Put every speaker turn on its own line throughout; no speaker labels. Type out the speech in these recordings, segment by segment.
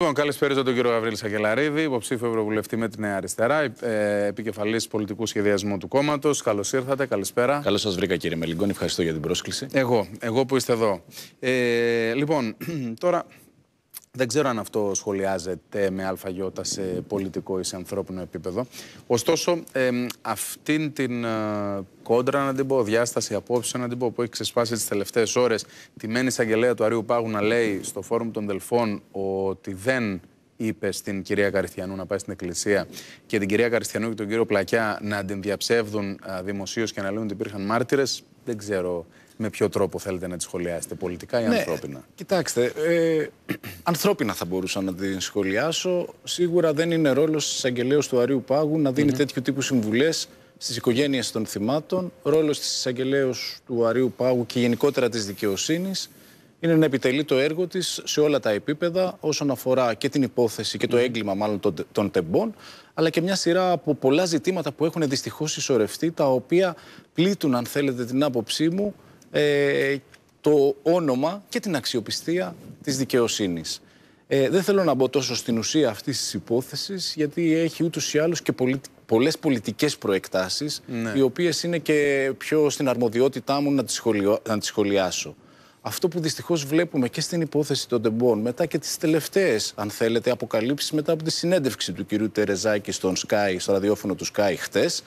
Λοιπόν, καλησπέρα στον κύριο Γαβρίλη Σακελαρίδη, υποψήφιο Ευρωβουλευτή με τη Νέα Αριστερά, ε, επικεφαλής πολιτικού σχεδιασμού του κόμματος. Καλώς ήρθατε, καλησπέρα. Καλώς σας βρήκα, κύριε Μελιγκόν, ευχαριστώ για την πρόσκληση. Εγώ, εγώ που είστε εδώ. Ε, λοιπόν, τώρα δεν ξέρω αν αυτό σχολιάζεται με αλφαγιώτα σε πολιτικό ή σε ανθρώπινο επίπεδο. Ωστόσο, αυτήν την ε, κόντρα, να την πω, διάσταση απόψε, να την πω, που έχει ξεσπάσει τις τελευταίες ώρες, τη μένη εισαγγελέα του Αρίου Πάγου να λέει στο Φόρουμ των Δελφών ότι δεν είπε στην κυρία Καριστιανού να πάει στην Εκκλησία και την κυρία Καριστιανού και τον κύριο Πλακιά να την διαψεύδουν δημοσίως και να λένε ότι υπήρχαν μάρτυρες. Δεν ξέρω με ποιο τρόπο θέλετε να τη σχολιάσετε, πολιτικά ή ναι, ανθρώπινα. Κοιτάξτε, ε, ανθρώπινα θα μπορούσα να
την σχολιάσω. Σίγουρα δεν είναι ρόλος της εισαγγελέα του Αρίου Πάγου να δίνει mm -hmm. τέτοιου τύπου συμβουλές στις οικογένειες των θυμάτων. Ρόλος της εισαγγελέα του Αρίου Πάγου και γενικότερα της δικαιοσύνης είναι να επιτελεί το έργο της σε όλα τα επίπεδα όσον αφορά και την υπόθεση και το έγκλημα μάλλον των, των τεμπών, αλλά και μια σειρά από πολλά ζητήματα που έχουν δυστυχώς συσσωρευτεί, τα οποία πλήττουν, αν θέλετε, την άποψή μου, ε, το όνομα και την αξιοπιστία της δικαιοσύνης. Ε, δεν θέλω να μπω τόσο στην ουσία αυτής της υπόθεσης, γιατί έχει ούτως ή άλλως και πολλές πολιτικές προεκτάσεις, ναι. οι οποίες είναι και πιο στην αρμοδιότητά μου να τις, σχολιάσω. Αυτό που δυστυχώς βλέπουμε και στην υπόθεση των τεμπών, μετά και τις τελευταίες, αν θέλετε, αποκαλύψεις μετά από τη συνέντευξη του κυρίου Τερεζάκη στον Sky, στο ραδιόφωνο του Sky χτες,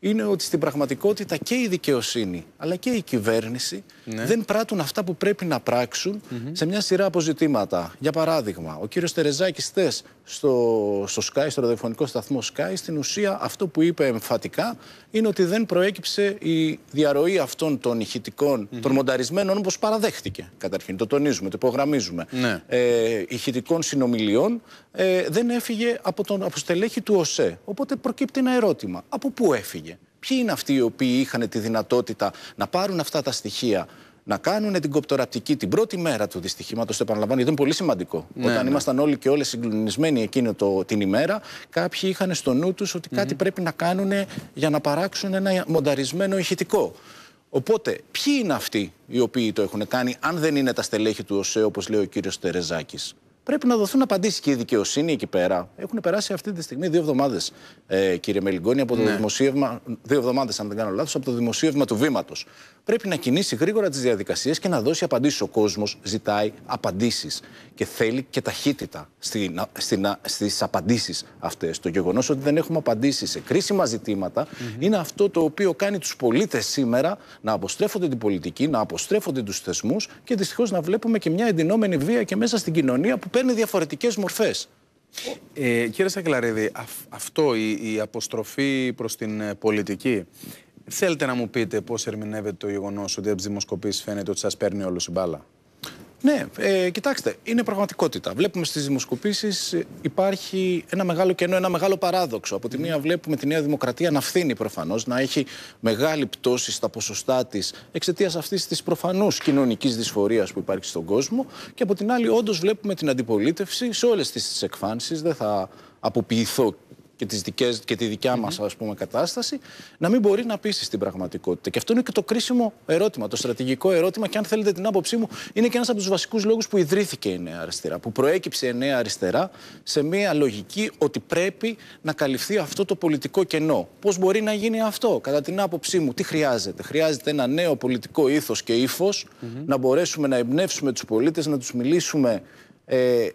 είναι ότι στην πραγματικότητα και η δικαιοσύνη αλλά και η κυβέρνηση ναι. δεν πράττουν αυτά που πρέπει να πράξουν σε μια σειρά αποζητήματα. Για παράδειγμα, ο κύριος Τερεζάκης θες στο, στο Sky, στο ραδιοφωνικό σταθμό Sky, στην ουσία αυτό που είπε εμφατικά είναι ότι δεν προέκυψε η διαρροή αυτών των ηχητικών, mm -hmm. των μονταρισμένων όπως παραδέχτηκε καταρχήν, το τονίζουμε, το υπογραμμίζουμε, ναι. ε, ηχητικών συνομιλιών ε, δεν έφυγε από, τον, από του ΟΣΕ. Οπότε προκύπτει ένα ερώτημα. Από πού έφυγε ποιοι είναι αυτοί οι οποίοι είχαν τη δυνατότητα να πάρουν αυτά τα στοιχεία να κάνουν την κοπτοραπτική την πρώτη μέρα του δυστυχήματος. Το επαναλαμβάνω, γιατί είναι πολύ σημαντικό. Ναι, Όταν ναι. ήμασταν όλοι και όλες συγκλονισμένοι εκείνη το, την ημέρα, κάποιοι είχαν στο νου τους οτι mm-hmm. κάτι πρέπει να κάνουν για να παράξουν ένα μονταρισμένο ηχητικό. Οπότε, ποιοι είναι αυτοί οι οποίοι το έχουν κάνει, αν δεν είναι τα στελέχη του ΟΣΕ, όπως λέει ο κύριος Τερεζάκης πρέπει να δοθούν απαντήσεις. Και η δικαιοσύνη εκεί πέρα έχουν περάσει αυτή τη στιγμή δύο εβδομάδες, ε, κύριε Μελιγκόνη, από το ναι. δημοσίευμα. Δύο εβδομάδες, αν δεν κάνω λάθος, από το δημοσίευμα του βήματος. Πρέπει να κινήσει γρήγορα τις διαδικασίες και να δώσει απαντήσεις. Ο κόσμος ζητάει απαντήσεις και θέλει και ταχύτητα στις απαντήσεις αυτές. Το γεγονός ότι δεν έχουμε απαντήσει σε κρίσιμα ζητήματα mm-hmm. είναι αυτό το οποίο κάνει τους πολίτες σήμερα να αποστρέφονται την πολιτική, να αποστρέφονται τους θεσμούς και δυστυχώς να βλέπουμε και μια εντυνόμενη βία και μέσα στην κοινωνία που παίρνει διαφορετικές
μορφές. Ε, κύριε Σακελαρίδη, αυτό η, αποστροφή προς την ε, πολιτική Θέλετε να μου πείτε πώς ερμηνεύεται το γεγονός ότι από τις δημοσκοπήσεις φαίνεται ότι σας παίρνει όλο η μπάλα. Ναι, ε, κοιτάξτε, είναι πραγματικότητα. Βλέπουμε στις δημοσκοπήσεις
ε, υπάρχει ένα μεγάλο κενό, ένα μεγάλο παράδοξο. Από τη μία, βλέπουμε τη Νέα Δημοκρατία να φθίνει προφανώς, να έχει μεγάλη πτώση στα ποσοστά της εξαιτίας αυτής της προφανούς κοινωνικής δυσφορίας που υπάρχει στον κόσμο. Και από την άλλη, όντως βλέπουμε την αντιπολίτευση σε όλες τις εκφάνσεις. Δεν θα αποποιηθώ και, τις δικές, και τη δικιά μας ας πούμε, κατάσταση, να μην μπορεί να πείσει στην πραγματικότητα. Και αυτό είναι και το κρίσιμο ερώτημα, το στρατηγικό ερώτημα. Και αν θέλετε την άποψή μου, είναι και ένας από τους βασικούς λόγους που ιδρύθηκε η Νέα Αριστερά. Που προέκυψε η Νέα Αριστερά σε μια λογική ότι πρέπει να καλυφθεί αυτό το πολιτικό κενό. Πώς μπορεί να γίνει αυτό, κατά την άποψή μου, τι χρειάζεται. Χρειάζεται ένα νέο πολιτικό ήθος και ύφος, να μπορέσουμε να εμπνεύσουμε τους πολίτες, να τους μιλήσουμε. Ε,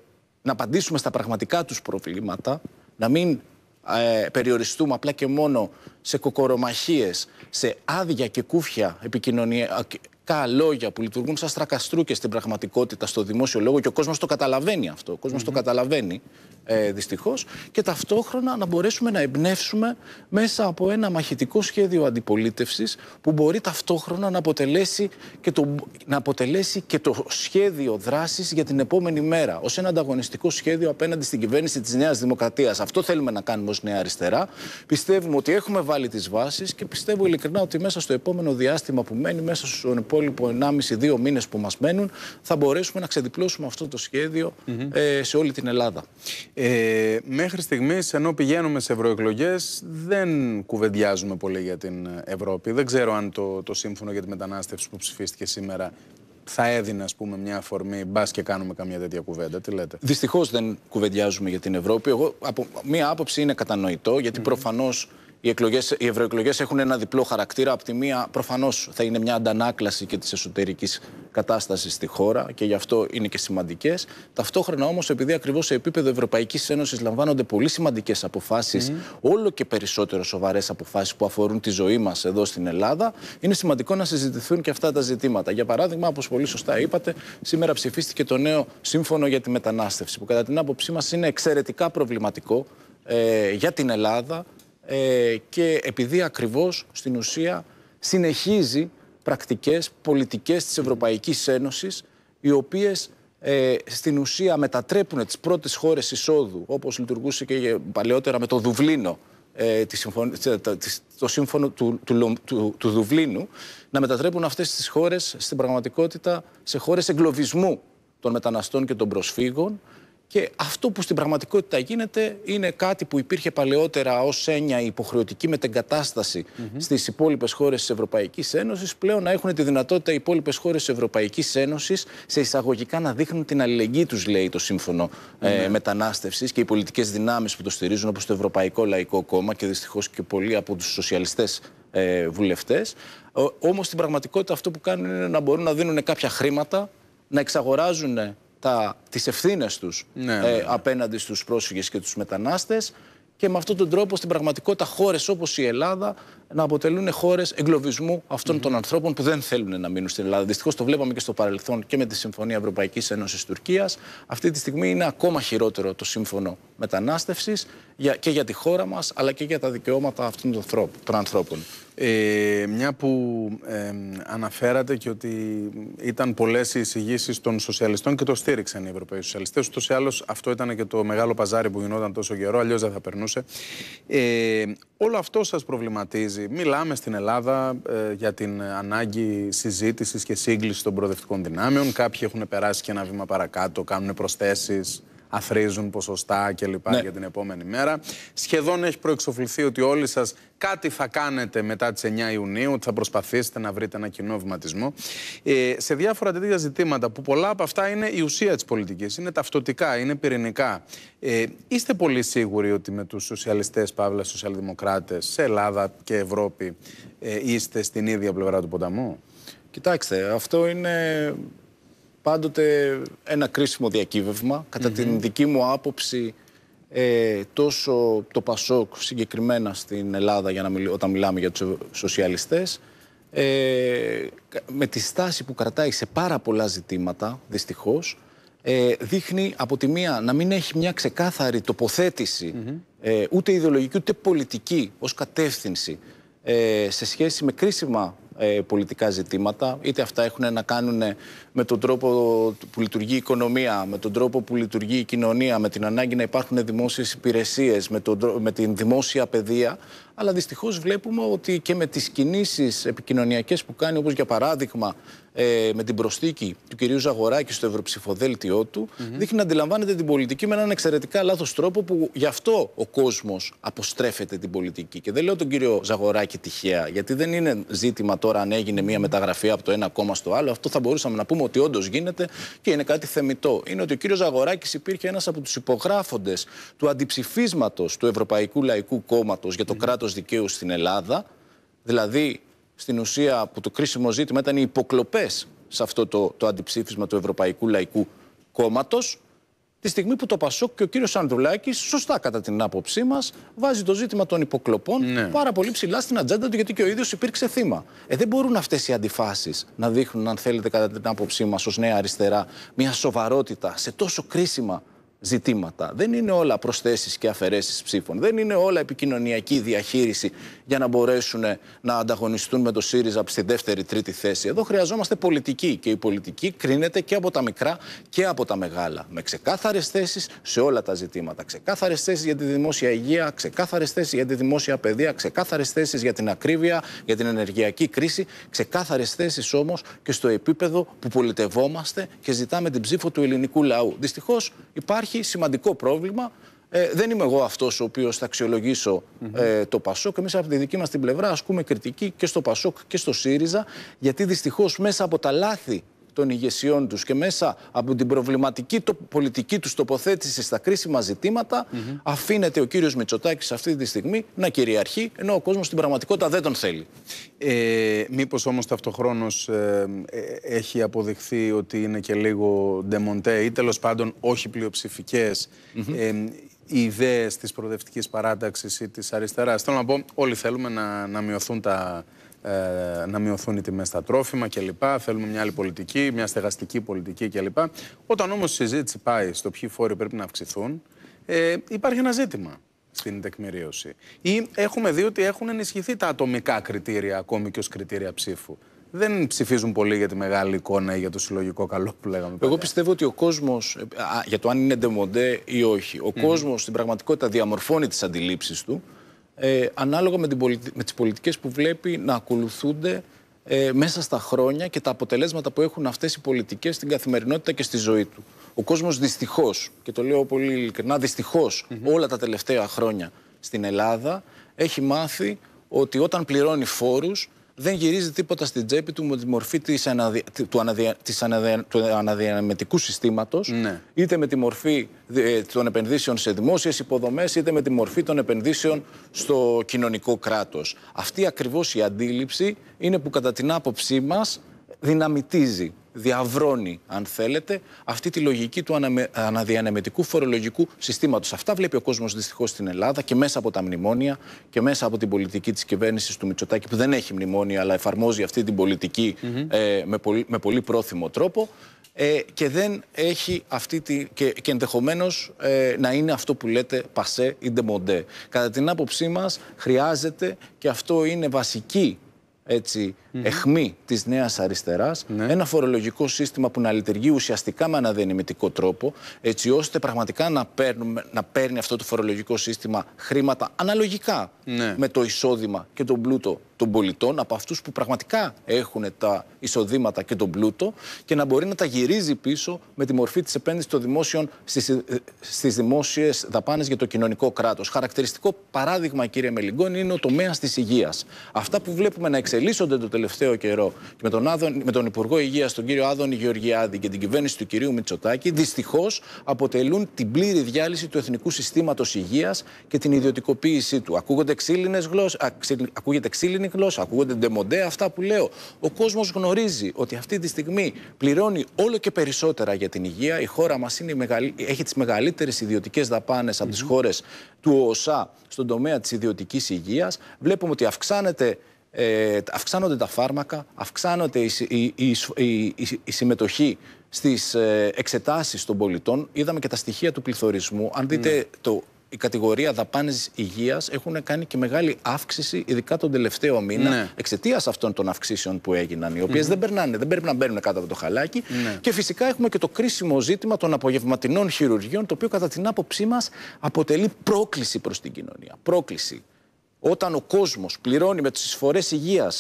να απαντήσουμε στα πραγματικά τους προβλήματα, να μην ε, περιοριστούμε απλά και μόνο σε κοκορομαχίες, σε άδεια και κούφια επικοινωνιακά λόγια που λειτουργούν σαν στρακαστρούκες στην πραγματικότητα, στο δημόσιο λόγο και ο κόσμος το καταλαβαίνει αυτό, ο κοσμος το καταλαβαίνει ε, δυστυχώς και ταυτόχρονα να μπορέσουμε να εμπνεύσουμε μέσα από ένα μαχητικό σχέδιο αντιπολίτευσης που μπορεί ταυτόχρονα να αποτελέσει και το, να αποτελέσει και το σχέδιο δράσης για την επόμενη μέρα ως ένα ανταγωνιστικό σχέδιο απέναντι στην κυβέρνηση της Νέας Δημοκρατίας. Αυτό θέλουμε να κάνουμε ως Νέα Αριστερά. Πιστεύουμε ότι έχουμε βάλει τις βάσεις και πιστεύω ειλικρινά ότι μέσα στο επόμενο διάστημα που μένει, μέσα στου υπόλοιπο 1,5-2 μήνες που μας μένουν, θα μπορέσουμε να ξεδιπλώσουμε αυτό το
σχέδιο mm-hmm. ε, σε όλη την Ελλάδα. Ε, μέχρι στιγμής, ενώ πηγαίνουμε σε ευρωεκλογές, δεν κουβεντιάζουμε πολύ για την Ευρώπη. Δεν ξέρω αν το, το σύμφωνο για τη μετανάστευση που ψηφίστηκε σήμερα θα έδινε, ας πούμε, μια αφορμή, μπας και κάνουμε καμία τέτοια κουβέντα. Τι λέτε.
Δυστυχώς δεν κουβεντιάζουμε για την Ευρώπη. Εγώ, από μία άποψη είναι κατανοητό, γιατί mm-hmm. προφανώς οι, εκλογές, οι ευρωεκλογές έχουν ένα διπλό χαρακτήρα. Απ' τη μία, προφανώς, θα είναι μια αντανάκλαση και της εσωτερικής κατάστασης στη χώρα και γι' αυτό είναι και σημαντικές. Ταυτόχρονα όμως, επειδή ακριβώς σε επίπεδο Ευρωπαϊκής Ένωσης λαμβάνονται πολύ σημαντικές αποφάσεις, mm. όλο και περισσότερο σοβαρές αποφάσεις που αφορούν τη ζωή μας εδώ στην Ελλάδα, είναι σημαντικό να συζητηθούν και αυτά τα ζητήματα. Για παράδειγμα, όπως πολύ σωστά είπατε, σήμερα ψηφίστηκε το νέο σύμφωνο για τη μετανάστευση, που κατά την άποψή μας είναι εξαιρετικά προβληματικό ε, για την Ελλάδα, ε, και επειδή ακριβώς στην ουσία συνεχίζει πρακτικές πολιτικές της Ευρωπαϊκής Ένωσης οι οποίες ε, στην ουσία μετατρέπουν τις πρώτες χώρες εισόδου όπως λειτουργούσε και παλαιότερα με το Δουβλίνο ε, το σύμφωνο του, του, του, του Δουβλίνου να μετατρέπουν αυτές τις χώρες στην πραγματικότητα σε χώρες εγκλωβισμού των μεταναστών και των προσφύγων και αυτό που στην πραγματικότητα γίνεται είναι κάτι που υπήρχε παλαιότερα ως έννοια υποχρεωτική μετεγκατάσταση mm -hmm. στις υπόλοιπες χώρες της Ευρωπαϊκής Ένωσης. Πλέον να έχουν τη δυνατότητα οι υπόλοιπες χώρες της Ευρωπαϊκής Ένωσης σε εισαγωγικά να δείχνουν την αλληλεγγύη τους, λέει το σύμφωνο mm ε, ναι. μετανάστευσης και οι πολιτικές δυνάμεις που το στηρίζουν, όπως το Ευρωπαϊκό Λαϊκό Κόμμα και δυστυχώς και πολλοί από τους σοσιαλιστές ε, βουλευτές. Όμως στην πραγματικότητα αυτό που κάνουν είναι να μπορούν να δίνουν κάποια χρήματα, να εξαγοράζουν τα, τις ευθύνες τους ναι, ε, ναι, ναι. απέναντι στους πρόσφυγες και τους μετανάστες και με αυτόν τον τρόπο στην πραγματικότητα χώρες όπως η Ελλάδα να αποτελούν χώρες εγκλωβισμού αυτών mm-hmm. των ανθρώπων που δεν θέλουν να μείνουν στην Ελλάδα. Δυστυχώς το βλέπαμε και στο παρελθόν και με τη Συμφωνία Ευρωπαϊκής Ένωσης Τουρκίας. Αυτή τη στιγμή είναι ακόμα χειρότερο το σύμφωνο μετανάστευσης και για τη χώρα μας, αλλά και για τα δικαιώματα αυτών των, ανθρώπων.
Ε, μια που ε, αναφέρατε και ότι ήταν πολλές οι εισηγήσεις των σοσιαλιστών και το στήριξαν οι Ευρωπαίοι Σοσιαλιστές. Ούτως ή άλλως αυτό ήταν και το μεγάλο παζάρι που γινόταν τόσο καιρό, αλλιώς δεν θα περνούσε. Ε, Όλο αυτό σας προβληματίζει. Μιλάμε στην Ελλάδα ε, για την ανάγκη συζήτησης και σύγκλησης των προοδευτικών δυνάμεων. Κάποιοι έχουν περάσει και ένα βήμα παρακάτω, κάνουν προσθέσεις αθροίζουν ποσοστά κλπ. Ναι. για την επόμενη μέρα. Σχεδόν έχει προεξοφληθεί ότι όλοι σας κάτι θα κάνετε μετά τις 9 Ιουνίου, ότι θα προσπαθήσετε να βρείτε ένα κοινό βηματισμό. Ε, σε διάφορα τέτοια ζητήματα που πολλά από αυτά είναι η ουσία της πολιτικής, είναι ταυτοτικά, είναι πυρηνικά. Ε, είστε πολύ σίγουροι ότι με τους σοσιαλιστές, παύλα σοσιαλδημοκράτες σε Ελλάδα και Ευρώπη ε, είστε στην ίδια πλευρά του ποταμού. Κοιτάξτε, αυτό είναι
πάντοτε ένα κρίσιμο διακύβευμα. την δική μου άποψη, ε, τόσο το Πασόκ συγκεκριμένα στην Ελλάδα, για να όταν μιλάμε για τους σοσιαλιστές, ε, με τη στάση που κρατάει σε πάρα πολλά ζητήματα, δυστυχώς, ε, δείχνει από τη μία να μην έχει μια ξεκάθαρη ε, ούτε ιδεολογική ούτε πολιτική, ως κατεύθυνση, ε, σε σχέση με κρίσιμα ε, πολιτικά ζητήματα, είτε αυτά έχουν να κάνουν ε, με τον τρόπο που λειτουργεί η οικονομία, με τον τρόπο που λειτουργεί η κοινωνία, με την ανάγκη να υπάρχουν δημόσιες υπηρεσίες, με, τον, με την δημόσια παιδεία αλλά δυστυχώς βλέπουμε ότι και με τις κινήσεις επικοινωνιακές που κάνει, όπως για παράδειγμα ε, με την προσθήκη του κυρίου Ζαγοράκη στο ευρωψηφοδέλτιό του, mm δείχνει να αντιλαμβάνεται την πολιτική με έναν εξαιρετικά λάθος τρόπο που γι' αυτό ο κόσμος αποστρέφεται την πολιτική. Και δεν λέω τον κύριο Ζαγοράκη τυχαία, γιατί δεν είναι ζήτημα τώρα αν έγινε μια μεταγραφή από το ένα κόμμα στο άλλο. Αυτό θα μπορούσαμε να πούμε ότι όντως γίνεται και είναι κάτι θεμητό. Είναι ότι ο κύριος Ζαγοράκης υπήρχε ένας από τους υπογράφοντες του αντιψηφίσματος του Ευρωπαϊκού Λαϊκού Κόμματος για το κράτος κράτος δικαίου στην Ελλάδα, δηλαδή στην ουσία που το κρίσιμο ζήτημα ήταν οι υποκλοπές σε αυτό το, το αντιψήφισμα του Ευρωπαϊκού Λαϊκού Κόμματος. τη στιγμή που το Πασόκ και ο κύριος Ανδρουλάκης, σωστά κατά την άποψή μας, βάζει το ζήτημα των υποκλοπών ναι. πάρα πολύ ψηλά στην ατζέντα του, γιατί και ο ίδιος υπήρξε θύμα. Ε, δεν μπορούν αυτές οι αντιφάσεις να δείχνουν, αν θέλετε, κατά την άποψή μας, ως Νέα Αριστερά, μια σοβαρότητα σε τόσο κρίσιμα ζητήματα. Δεν είναι όλα προσθέσεις και αφαιρέσεις ψήφων. Δεν είναι όλα επικοινωνιακή διαχείριση για να μπορέσουν να ανταγωνιστούν με το ΣΥΡΙΖΑ στη δεύτερη-τρίτη θέση. Εδώ χρειαζόμαστε πολιτική και η πολιτική κρίνεται και από τα μικρά και από τα μεγάλα. Με ξεκάθαρες θέσεις σε όλα τα ζητήματα. Ξεκάθαρες θέσεις για τη δημόσια υγεία, ξεκάθαρες θέσεις για τη δημόσια παιδεία, ξεκάθαρες θέσεις για την ακρίβεια, για την ενεργειακή κρίση. Ξεκάθαρες θέσεις όμως και στο επίπεδο που πολιτευόμαστε και ζητάμε την ψήφο του ελληνικού λαού. Δυστυχώς υπάρχει σημαντικό πρόβλημα. Ε, δεν είμαι εγώ αυτός ο οποίος θα αξιολογησω ε, το Πασόκ. Εμείς από τη δική μας την πλευρά ασκούμε κριτική και στο Πασόκ και στο ΣΥΡΙΖΑ, γιατί δυστυχώς μέσα από τα λάθη των ηγεσιών τους και μέσα από την προβληματική το, πολιτική τους τοποθέτηση στα κρίσιμα αφήνεται ο κύριος Μητσοτάκης αυτή τη στιγμή να κυριαρχεί ενώ ο κόσμος στην πραγματικότητα δεν τον θέλει.
Ε, μήπως όμως ταυτοχρόνως ε, ε έχει αποδειχθεί ότι είναι και λίγο ντεμοντέ ή τέλος πάντων όχι ε, οι ιδέες της προοδευτικής παράταξης ή της αριστεράς. Θέλω να πω, όλοι θέλουμε να, να μειωθούν τα, ε, να μειωθούν οι τιμές στα τρόφιμα κλπ. Θέλουμε μια άλλη πολιτική, μια στεγαστική πολιτική κλπ. Όταν όμως η συζήτηση πάει στο ποιοι φόροι πρέπει να αυξηθούν, ε, υπάρχει ένα ζήτημα στην τεκμηρίωση. Ή έχουμε δει ότι έχουν ενισχυθεί τα ατομικά κριτήρια ακόμη και ως κριτήρια ψήφου. Δεν ψηφίζουν πολύ για τη μεγάλη εικόνα ή για το συλλογικό καλό που λέγαμε. Εγώ πιστεύω ότι ο κόσμος, ε, για το αν είναι ντεμοντέ ή όχι,
ο mm. κόσμος στην πραγματικότητα διαμορφώνει τις αντιλήψεις του ε, ανάλογα με, την πολιτι... με τις πολιτικές που βλέπει να ακολουθούνται ε, μέσα στα χρόνια και τα αποτελέσματα που έχουν αυτές οι πολιτικές στην καθημερινότητα και στη ζωή του. Ο κόσμος δυστυχώς, και το λέω πολύ ειλικρινά, όλα τα τελευταία χρόνια στην Ελλάδα έχει μάθει ότι όταν πληρώνει φόρους δεν γυρίζει τίποτα στην τσέπη του με τη μορφή της του, Της αναδιανεμητικού συστήματος, ναι. είτε με τη μορφή των επενδύσεων σε δημόσιες υποδομές, είτε με τη μορφή των επενδύσεων στο κοινωνικό κράτος. Αυτή ακριβώς η αντίληψη είναι που κατά την άποψή μας δυναμητίζει, διαβρώνει, αν θέλετε, αυτή τη λογική του αναδιανεμητικού φορολογικού συστήματος. Αυτά βλέπει ο κόσμος δυστυχώς στην Ελλάδα και μέσα από τα μνημόνια και μέσα από την πολιτική της κυβέρνησης του Μητσοτάκη που δεν έχει μνημόνια αλλά εφαρμόζει αυτή την πολιτική ε, με, πολύ, με πολύ πρόθυμο τρόπο ε, και δεν έχει αυτή τη. και, και ενδεχομένως ε, να είναι αυτό που λέτε πασέ ή ντεμοντέ. Κατά την άποψή μας, χρειάζεται και αυτό είναι βασική ετσι εχμή της νέας αριστεράς, ναι. ένα φορολογικό σύστημα που να λειτουργεί ουσιαστικά με αναδενημητικό τρόπο, έτσι ώστε πραγματικά να, παίρνουμε, να παίρνει αυτό το φορολογικό σύστημα χρήματα αναλογικά ναι. με το εισόδημα και τον πλούτο των πολιτών, από αυτούς που πραγματικά έχουν τα εισοδήματα και τον πλούτο και να μπορεί να τα γυρίζει πίσω με τη μορφή της επένδυσης των δημόσιων στις ε, δημόσιες δαπάνες για το κοινωνικό κράτος. Χαρακτηριστικό παράδειγμα, κύριε Μελιγκόν, είναι ο τομέας της υγείας. Αυτά που βλέπουμε να εξελίσσονται το τελευταίο καιρό και με τον, Άδων, με τον Υπουργό Υγείας, τον κύριο Άδωνη Γεωργιάδη και την κυβέρνηση του κυρίου Μητσοτάκη, δυστυχώς αποτελούν την πλήρη διάλυση του εθνικού συστήματος υγείας και την ιδιωτικοποίησή του. Ακούγονται ξύλινες γλώσσε. Ακούγεται ξένη γλώσσα. Ακούγονται ντεμοντέ αυτά που λέω. Ο κόσμος γνωρίζει ότι αυτή τη στιγμή πληρώνει όλο και περισσότερα για την υγεία. Η χώρα μας έχει τις μεγαλύτερες ιδιωτικές δαπάνες από τις χώρες του ΟΣΑ στον τομέα της ιδιωτικής υγείας. Βλέπουμε ότι αυξάνεται ε, αυξάνονται τα φάρμακα, αυξάνονται η, η, η, συμμετοχή στις ε, εξετάσεις των πολιτών. Είδαμε και τα στοιχεία του πληθωρισμού. Αν δείτε το η κατηγορία δαπάνης υγείας έχουν κάνει και μεγάλη αύξηση, ειδικά τον τελευταίο μήνα, ναι. εξαιτίας αυτών των αυξήσεων που έγιναν, οι οποίες δεν περνάνε, δεν πρέπει να μπαίνουν κάτω από το χαλάκι. Ναι. Και φυσικά έχουμε και το κρίσιμο ζήτημα των απογευματινών χειρουργείων, το οποίο κατά την άποψή μας αποτελεί πρόκληση προς την κοινωνία. Πρόκληση. Όταν ο κόσμος πληρώνει με τις εισφορές υγείας,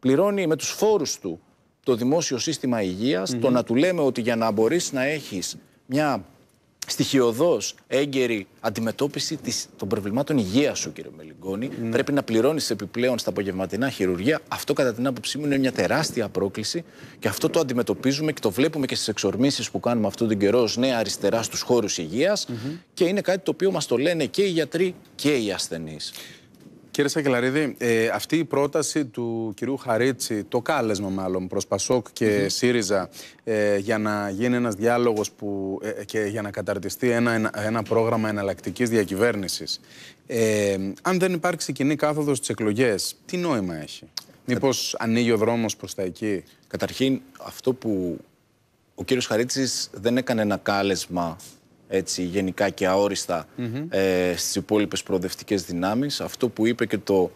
πληρώνει με τους φόρους του το δημόσιο σύστημα υγείας, mm -hmm. το να του λέμε ότι για να μπορείς να έχεις μια στοιχειοδός έγκαιρη αντιμετώπιση της, των προβλημάτων υγείας σου, κύριε Μελιγκόνη. Ναι. Πρέπει να πληρώνεις επιπλέον στα απογευματινά χειρουργία. Αυτό, κατά την άποψή μου, είναι μια τεράστια πρόκληση και αυτό το αντιμετωπίζουμε και το βλέπουμε και στις εξορμήσεις που κάνουμε αυτόν τον καιρό ως νέα αριστερά στους χώρους υγείας. Και είναι κάτι το οποίο μας το λένε και οι γιατροί και
οι ασθενείς. Κύριε Σακελαρίδη, ε, αυτή η πρόταση του κυρίου Χαρίτσι, το κάλεσμα μάλλον προς Πασόκ και mm ΣΥΡΙΖΑ ε, για να γίνει ένας διάλογος ε, και για να καταρτιστεί ένα, ένα πρόγραμμα εναλλακτικής διακυβέρνησης. αν δεν υπάρξει κοινή κάθοδος στις εκλογές, τι νόημα έχει. Μήπως ανοίγει ο δρόμος προς τα εκεί. Καταρχήν, αυτό που
ο κύριος Χαρίτσης δεν έκανε ένα κάλεσμα έτσι, γενικά και αόριστα mm-hmm. ε, στις υπόλοιπες προοδευτικές δυνάμεις. Αυτό που είπε και, το,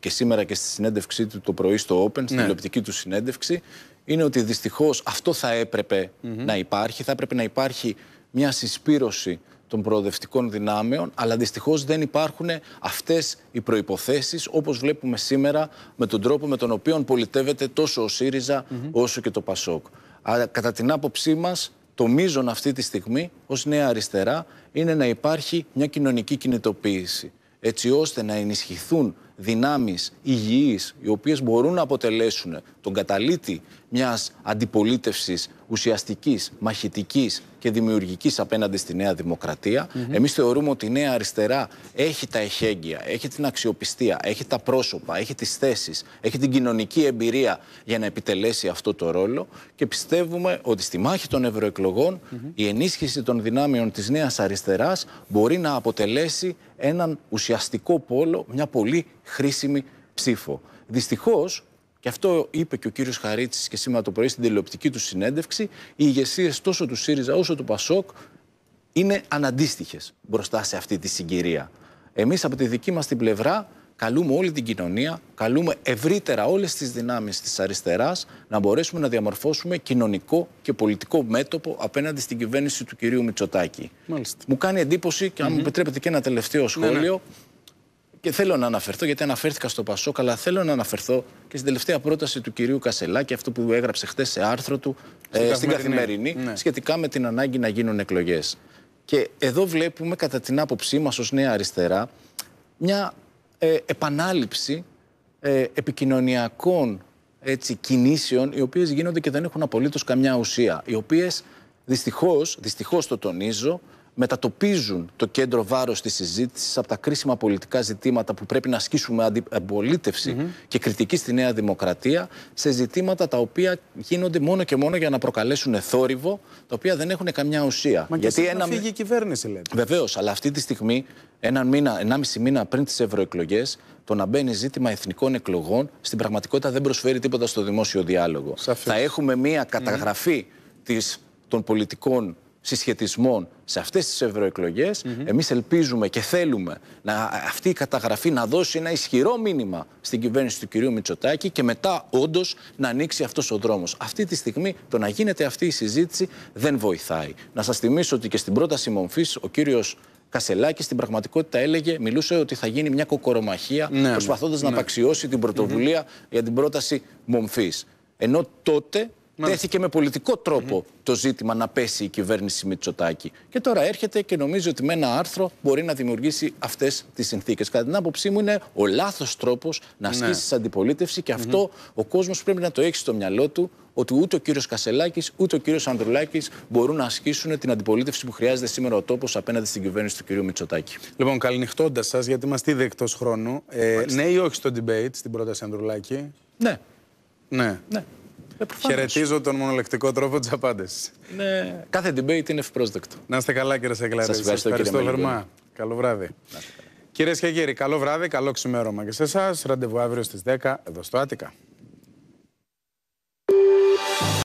και σήμερα και στη συνέντευξή του το πρωί στο Open, στην ναι. του συνέντευξη, είναι ότι δυστυχώς αυτό θα επρεπε να υπάρχει. Θα έπρεπε να υπάρχει μια συσπήρωση των προοδευτικών δυνάμεων, αλλά δυστυχώς δεν υπάρχουν αυτές οι προποθέσει όπως βλέπουμε σήμερα με τον τρόπο με τον οποίο πολιτεύεται τόσο ο ΣΥΡΙΖΑ όσο και το ΠΑΣΟΚ. Αλλά κατά την άποψή μας, το μείζον αυτή τη στιγμή ως νέα αριστερά είναι να υπάρχει μια κοινωνική κινητοποίηση έτσι ώστε να ενισχυθούν δυνάμεις υγιείς οι οποίες μπορούν να αποτελέσουν τον καταλήτη μιας αντιπολίτευσης ουσιαστικής, μαχητικής και δημιουργικής απέναντι στη Νέα Δημοκρατία. Mm-hmm. Εμείς θεωρούμε ότι η Νέα Αριστερά έχει τα εχέγγυα, έχει την αξιοπιστία, έχει τα πρόσωπα, έχει τις θέσεις, έχει την κοινωνική εμπειρία για να επιτελέσει αυτό το ρόλο. Και πιστεύουμε ότι στη μάχη των ευρωεκλογων η ενίσχυση των δυνάμεων της Νέας Αριστεράς μπορεί να αποτελέσει έναν ουσιαστικό πόλο, μια πολύ χρήσιμη ψήφο. Δυστυχώς, και αυτό είπε και ο κύριος Χαρίτσης και σήμερα το πρωί στην τηλεοπτική του συνέντευξη. Οι ηγεσίες τόσο του ΣΥΡΙΖΑ όσο του ΠΑΣΟΚ είναι αναντίστοιχες μπροστά σε αυτή τη συγκυρία. Εμείς από τη δική μας την πλευρά καλούμε όλη την κοινωνία, καλούμε ευρύτερα όλες τις δυνάμεις της αριστεράς να μπορέσουμε να διαμορφώσουμε κοινωνικό και πολιτικό μέτωπο απέναντι στην κυβέρνηση του κυρίου Μητσοτάκη. Μάλιστα. Μου κάνει εντύπωση, και αν μου επιτρέπετε και ένα τελευταίο ναι, ναι. σχόλιο, και θέλω να αναφερθώ, γιατί αναφέρθηκα στο Πασόκ, αλλά θέλω να αναφερθώ και στην τελευταία πρόταση του κυρίου Κασελάκη, αυτό που έγραψε χθες σε άρθρο του ε, στην, καθημερινή, ναι. σχετικά με την ανάγκη να γίνουν εκλογές. Και εδώ βλέπουμε, κατά την άποψή μας ως Νέα Αριστερά, μια ε, επανάληψη ε, επικοινωνιακών έτσι, κινήσεων, οι οποίες γίνονται και δεν έχουν απολύτως καμιά ουσία. Οι οποίες δυστυχώς, δυστυχώς το τονίζω, μετατοπίζουν το κέντρο βάρος της συζήτησης από τα κρίσιμα πολιτικά ζητήματα που πρέπει να ασκήσουμε και κριτική στη Νέα Δημοκρατία σε ζητήματα τα οποία γίνονται μόνο και μόνο για να προκαλέσουν θόρυβο, τα οποία δεν έχουν καμιά ουσία. Μα Γιατί ένα... να φύγει
η κυβέρνηση, λέτε.
Βεβαίως, αλλά αυτή τη στιγμή, έναν μήνα, ενάμιση μήνα πριν τις ευρωεκλογές, το να μπαίνει ζήτημα εθνικών εκλογών στην πραγματικότητα δεν προσφέρει τίποτα στο δημόσιο διάλογο. Σαφή. Θα έχουμε μία της, των πολιτικών συσχετισμών σε αυτές τις ευρωεκλογές. Εμείς ελπίζουμε και θέλουμε να, αυτή η καταγραφή να δώσει ένα ισχυρό μήνυμα στην κυβέρνηση του κυρίου Μητσοτάκη και μετά όντως να ανοίξει αυτός ο δρόμος. Αυτή τη στιγμή το να γίνεται αυτή η συζήτηση δεν βοηθάει. Να σας θυμίσω ότι και στην πρόταση μομφής ο κύριος Κασελάκης στην πραγματικότητα έλεγε, μιλούσε ότι θα γίνει μια κοκορομαχία ναι, προσπαθώντα ναι. να ναι. απαξιώσει την πρωτοβουλια για την πρόταση μομφής. Ενώ τότε ναι. τέθηκε με πολιτικό το ζήτημα να πέσει η κυβέρνηση Μητσοτάκη. Και τώρα έρχεται και νομίζει ότι με ένα άρθρο μπορεί να δημιουργήσει αυτές τις συνθήκες. Κατά την άποψή μου, είναι ο λάθος τρόπος να ναι. ασκήσει ναι. αντιπολίτευσης και αυτο ο κόσμος πρέπει να το έχει στο μυαλό του ότι ούτε ο κύριος Κασελάκης ούτε ο κύριος Ανδρουλάκης μπορούν να ασκήσουν την αντιπολίτευση που χρειάζεται σήμερα ο τόπος απέναντι στην κυβέρνηση του
κυρίου Μητσοτάκη. Λοιπόν, καληνυχτώντας σας, γιατί είμαστε ήδη εκτός χρόνου. Ε, ναι ή όχι στο debate στην πρόταση Ανδρουλάκη. Ναι. Ναι. ναι. Ε, Χαιρετίζω τον μονολεκτικό τρόπο της απάντησης. Ναι. Κάθε debate είναι ευπρόσδεκτο. Να είστε καλά, κύριε Σαγκλάρη. Σα ευχαριστώ, κύριε θερμά. Καλό βράδυ. Κυρίες και κύριοι, καλό βράδυ, καλό ξημέρωμα και σε εσάς. Ραντεβού αύριο στις 10 εδώ στο Άτικα.